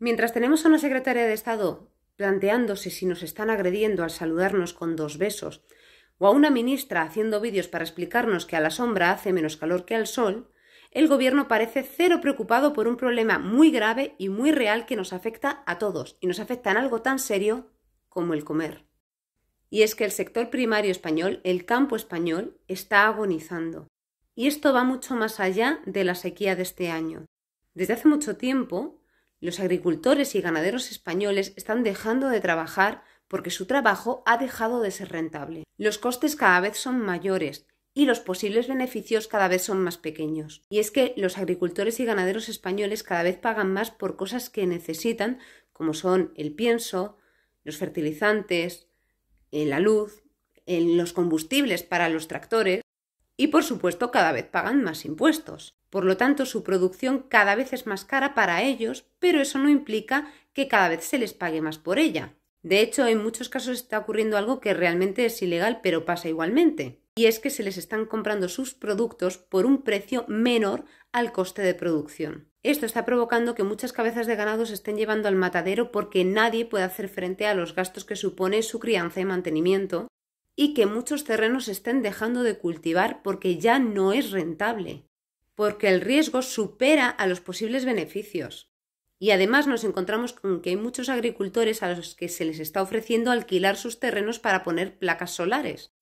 Mientras tenemos a una secretaria de Estado planteándose si nos están agrediendo al saludarnos con dos besos, o a una ministra haciendo vídeos para explicarnos que a la sombra hace menos calor que al sol, el gobierno parece cero preocupado por un problema muy grave y muy real que nos afecta a todos y nos afecta en algo tan serio como el comer. Y es que el sector primario español, el campo español, está agonizando. Y esto va mucho más allá de la sequía de este año. Desde hace mucho tiempo, los agricultores y ganaderos españoles están dejando de trabajar porque su trabajo ha dejado de ser rentable. Los costes cada vez son mayores y los posibles beneficios cada vez son más pequeños. Y es que los agricultores y ganaderos españoles cada vez pagan más por cosas que necesitan, como son el pienso, los fertilizantes, eh, la luz, eh, los combustibles para los tractores, y por supuesto cada vez pagan más impuestos. Por lo tanto, su producción cada vez es más cara para ellos, pero eso no implica que cada vez se les pague más por ella. De hecho, en muchos casos está ocurriendo algo que realmente es ilegal, pero pasa igualmente. Y es que se les están comprando sus productos por un precio menor al coste de producción. Esto está provocando que muchas cabezas de ganado se estén llevando al matadero porque nadie puede hacer frente a los gastos que supone su crianza y mantenimiento, y que muchos terrenos estén dejando de cultivar porque ya no es rentable, porque el riesgo supera a los posibles beneficios. Y además nos encontramos con que hay muchos agricultores a los que se les está ofreciendo alquilar sus terrenos para poner placas solares.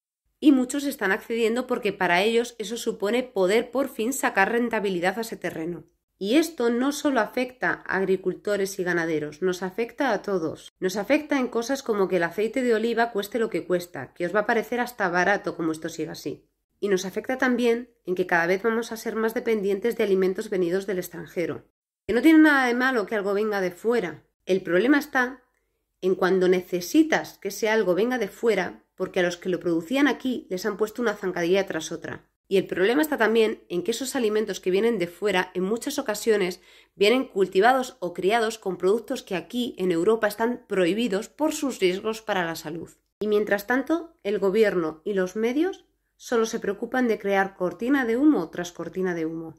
Y muchos están accediendo porque para ellos eso supone poder por fin sacar rentabilidad a ese terreno. Y esto no solo afecta a agricultores y ganaderos, nos afecta a todos. Nos afecta en cosas como que el aceite de oliva cueste lo que cuesta, que os va a parecer hasta barato como esto siga así. Y nos afecta también en que cada vez vamos a ser más dependientes de alimentos venidos del extranjero. Que no tiene nada de malo que algo venga de fuera. El problema está en cuando necesitas que ese algo venga de fuera, porque a los que lo producían aquí les han puesto una zancadilla tras otra. Y el problema está también en que esos alimentos que vienen de fuera en muchas ocasiones vienen cultivados o criados con productos que aquí en Europa están prohibidos por sus riesgos para la salud. Y mientras tanto, el gobierno y los medios solo se preocupan de crear cortina de humo tras cortina de humo.